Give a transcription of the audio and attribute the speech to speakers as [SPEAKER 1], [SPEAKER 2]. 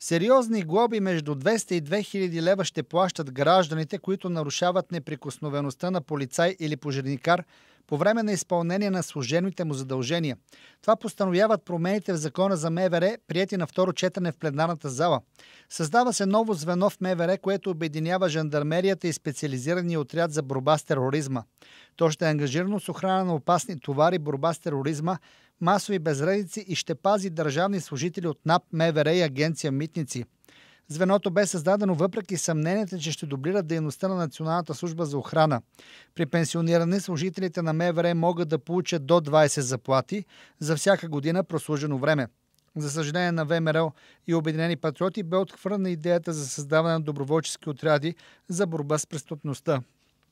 [SPEAKER 1] Сериозни глоби между 200 и 2000 лева ще плащат гражданите, които нарушават неприкосновеността на полицай или пожарникар по време на изпълнение на служебните му задължения. Това постановяват промените в закона за МВР, прияти на второ четене в пленарната зала. Създава се ново звено в МВР, което обединява жандармерията и специализирания отряд за борба с тероризма. То ще е ангажирано с охрана на опасни товари, борба с тероризма, масови безредици и ще пази държавни служители от НАП, МВР и агенция Митници – Звеното бе създадено въпреки съмненията, че ще дублират дейността на Националната служба за охрана. При пенсиониране служителите на МВР могат да получат до 20 заплати за всяка година прослужено време. За съжаление на ВМРО и Обединени патриоти бе отхвърна идеята за създаване на доброволчески отряди за борба с преступността.